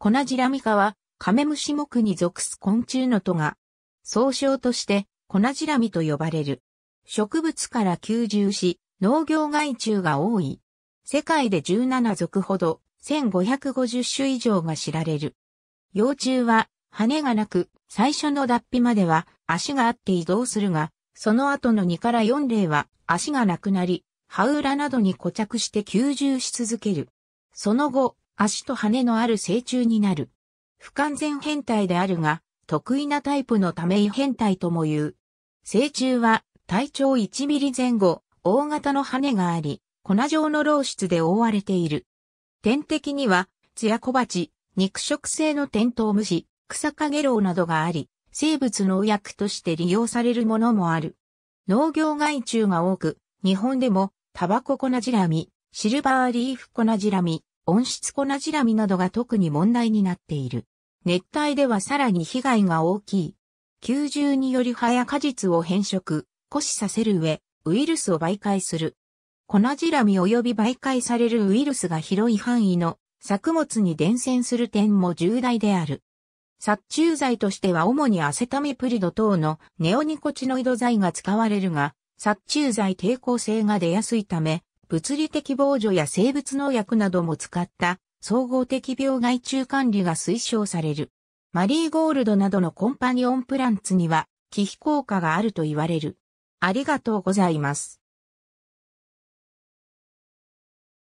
コナジラミ科は、カメムシ目に属す昆虫のトが、総称として、コナジラミと呼ばれる。植物から吸収し、農業害虫が多い。世界で17属ほど、1550種以上が知られる。幼虫は、羽がなく、最初の脱皮までは足があって移動するが、その後の2から4例は足がなくなり、葉裏などに固着して吸収し続ける。その後、足と羽のある成虫になる。不完全変態であるが、得意なタイプのため異変態とも言う。成虫は体長1ミリ前後、大型の羽があり、粉状の漏出で覆われている。天敵には、ツヤ小鉢、肉食性のテントウムシ、クサカゲロウなどがあり、生物農薬として利用されるものもある。農業害虫が多く、日本でも、タバコ粉じらみ、シルバーリーフ粉じらみ、温室粉じらみなどが特に問題になっている。熱帯ではさらに被害が大きい。吸獣により葉や果実を変色、枯死させる上、ウイルスを媒介する。粉じらみ及び媒介されるウイルスが広い範囲の作物に伝染する点も重大である。殺虫剤としては主にアセタミプリド等のネオニコチノイド剤が使われるが、殺虫剤抵抗性が出やすいため、物理的防除や生物農薬なども使った総合的病害虫管理が推奨される。マリーゴールドなどのコンパニオンプランツには、寄飛効果があると言われる。ありがとうございます。